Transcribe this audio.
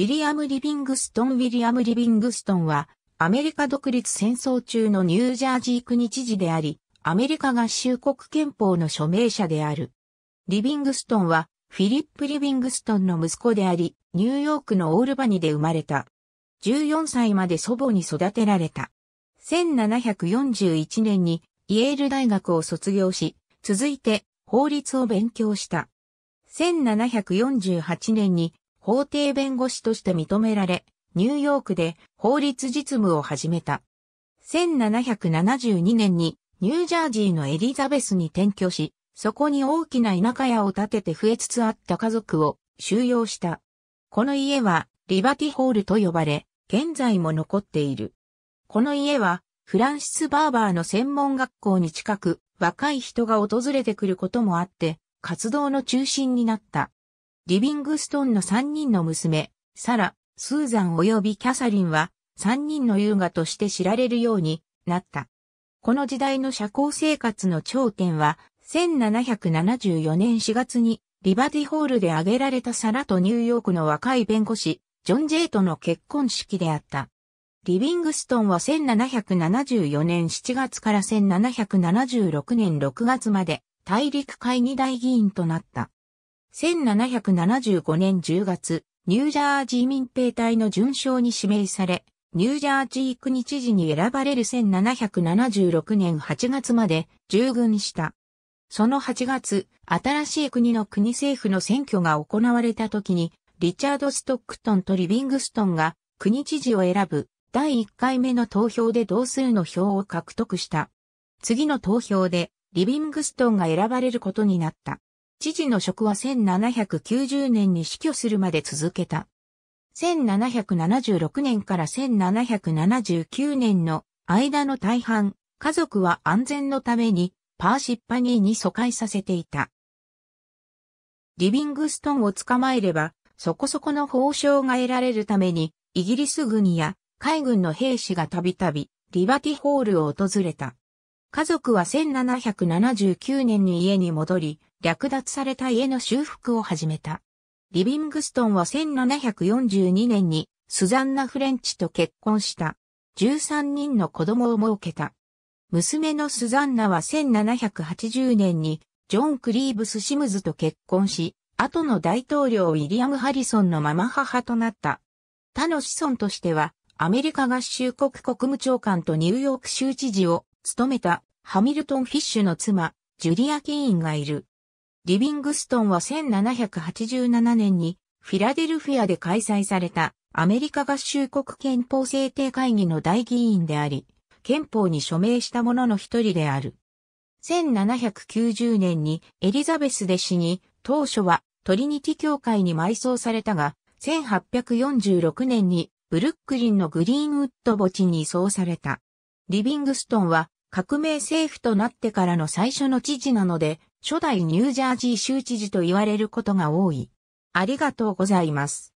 ウィリアム・リビングストン・ウィリアム・リビングストンは、アメリカ独立戦争中のニュージャージー国知事であり、アメリカ合衆国憲法の署名者である。リビングストンは、フィリップ・リビングストンの息子であり、ニューヨークのオールバニで生まれた。14歳まで祖母に育てられた。1741年にイェール大学を卒業し、続いて法律を勉強した。1748年に法廷弁護士として認められ、ニューヨークで法律実務を始めた。1772年にニュージャージーのエリザベスに転居し、そこに大きな田舎屋を建てて増えつつあった家族を収容した。この家はリバティホールと呼ばれ、現在も残っている。この家はフランシス・バーバーの専門学校に近く若い人が訪れてくることもあって活動の中心になった。リビングストンの3人の娘、サラ、スーザン及びキャサリンは、3人の優雅として知られるようになった。この時代の社交生活の頂点は、1774年4月に、リバティホールで挙げられたサラとニューヨークの若い弁護士、ジョン・ジェイとの結婚式であった。リビングストンは1774年7月から1776年6月まで大陸会議大議員となった。1775年10月、ニュージャージー民兵隊の準将に指名され、ニュージャージー国知事に選ばれる1776年8月まで従軍した。その8月、新しい国の国政府の選挙が行われた時に、リチャード・ストックトンとリビングストンが国知事を選ぶ第1回目の投票で同数の票を獲得した。次の投票でリビングストンが選ばれることになった。知事の職は1790年に死去するまで続けた。1776年から1779年の間の大半、家族は安全のためにパーシッパニーに疎開させていた。リビングストンを捕まえれば、そこそこの報奨が得られるために、イギリス軍や海軍の兵士がたびたびリバティホールを訪れた。家族は1779年に家に戻り、略奪された家の修復を始めた。リビングストンは1742年にスザンナ・フレンチと結婚した。13人の子供を設けた。娘のスザンナは1780年にジョン・クリーブス・シムズと結婚し、後の大統領ウィリアム・ハリソンのママ母となった。他の子孫としては、アメリカ合衆国国務長官とニューヨーク州知事を務めたハミルトン・フィッシュの妻、ジュリア・キーンがいる。リビングストンは1787年にフィラデルフィアで開催されたアメリカ合衆国憲法制定会議の大議員であり、憲法に署名した者の一人である。1790年にエリザベス弟子に当初はトリニティ教会に埋葬されたが、1846年にブルックリンのグリーンウッド墓地に移送された。リビングストンは革命政府となってからの最初の知事なので、初代ニュージャージー州知事と言われることが多い。ありがとうございます。